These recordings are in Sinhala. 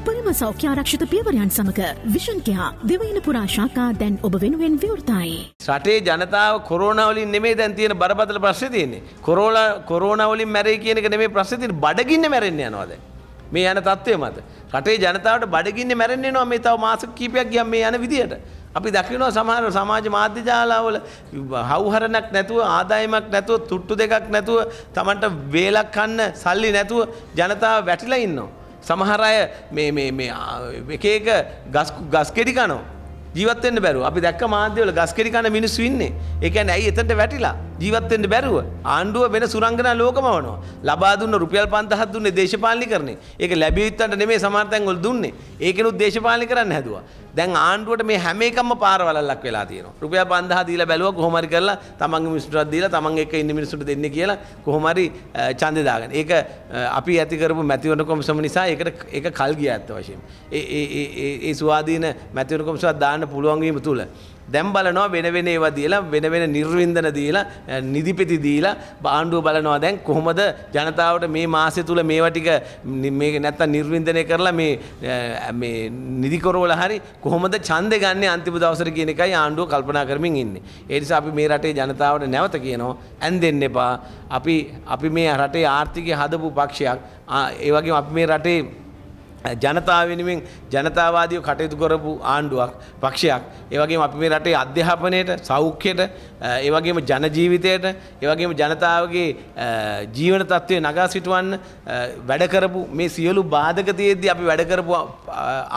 උපරිම සෞඛ්‍යාරක්ෂිත පියවරයන් සමඟ විෂන් කයා දෙවයින පුරා ශාකා දැන් ඔබ වෙනුවෙන් විවෘතයි. රටේ ජනතාව කොරෝනවලින් නෙමේ දැන් තියෙන බරපතල ප්‍රශ්නේ තියෙන්නේ. කොරෝනා කොරෝනවලින් මැරෙයි කියන එක නෙමේ ප්‍රශ්නේ තියෙන්නේ බඩගින්න මැරෙන්න යනවා දැන්. මේ යන තත්ත්වය මත රටේ ජනතාවට බඩගින්න මැරෙන්නේ නවා මේ තව මාස කීපයක් ගියම් මේ යන විදියට අපි දකිනවා සමහර සමාජ මාධ්‍ය ජාලාවල හවුහරණක් නැතුව ආදායමක් නැතුව තුට්ටු දෙකක් නැතුව Tamanට වේලක් කන්න සල්ලි නැතුව ජනතාව වැටිලා ඉන්නවා සමහර අය මේ මේ මේ එක එක ගස් ගස් කෙටි කනවා. ජීවත් වෙන්න බැරුව. අපි දැක්ක මාධ්‍යවල ගස් කෙටි කන මිනිස්සු ඉන්නේ. ඒ කියන්නේ ඇයි එතනට වැටිලා? ජීවත්වෙන්ට බැරුව ආණ්ඩුව වෙන සුරංගන ලෝකමවනවා ලබා දුන්න රුපියල් පන්තහත් දුන්නේ දේශපාලි කරන්නේ ඒක ලැබියයුත්තන්ට නෙමේ සමාර්තයන්ගොල් දුන්නේ ඒකනුත් දේශපාලි කරන්න හැදවා දැන් ආණ්ඩුවට මේ හැම එකම පාරවලක් වෙලා තියෙනවා රුපියල් 5000 දීලා බැලුවා කොහොම හරි කරලා තමන්ගේ මිනිස්සුන්ට දීලා තමන් එක්ක ඉන්න මිනිස්සුන්ට දෙන්න කියලා කොහොම හරි ඡන්දේ දාගන්න. ඒක අපි ඇති කරපු මැතිවරණ කොමිසම නිසා ඒකට ඒක කල් ගියා ඇත්ත වශයෙන්. ඒ ඒ ඒ ඒ සුවාදීන මැතිවරණ කොමිසමක් දාන්න පුළුවන් වීම තුල දැම් බලනවා වෙන වෙන ඒවා දීලා වෙන වෙන නිර්වින්දන දීලා නිදිපෙති දීලා ආණ්ඩුව බලනවා දැන් කොහොමද ජනතාවට මේ මාසය තුල මේවා ටික මේක නැත්තම් නිර්වින්දනය කරලා මේ මේ නිදිකරවල හරි කොහොමද ඡන්දෙ ගන්න අන්තිම දවසට කියන එකයි ආණ්ඩුව කල්පනා කරමින් ඉන්නේ. ඒ නිසා අපි මේ රටේ ජනතාවට නැවත කියනවා ඇන්දෙන්න එපා. අපි අපි මේ රටේ ආර්ථිකය හදපු පක්ෂයක් ඒ වගේම අපි මේ රටේ ජනතාව වෙනුවෙන් ජනතාවාදීව කටයුතු කරපු ආණ්ඩුවක් පක්ෂයක් ඒවගේම අපි මේ රටේ අධ්‍යාපනයට සෞඛ්‍යයට ඒවගේම ජනජීවිතයට ඒවගේම ජනතාවගේ ජීවන තත්ත්වය නගා සිටුවන්න වැඩකරපු මේ සියලු බාධකතියේදී අපි වැඩකරපු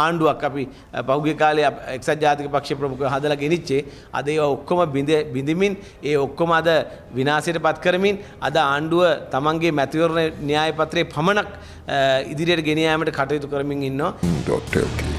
ආණ්ඩුවක් අපි පහුගේ කාලේ එක්සත් ජාතික පක්ෂ ප්‍රමුඛ හදලා ගෙනිච්චේ අද ඒවා ඔක්කොම බිඳ බිඳමින් ඒ ඔක්කොම අද විනාශයට පත් කරමින් අද ආණ්ඩුව තමන්ගේ මැතිවරණ න්‍යාය පත්‍රයේ පමණක් ඉදිරියට ගෙන යාමට කටයුතු කරමින් ඉන්නවා.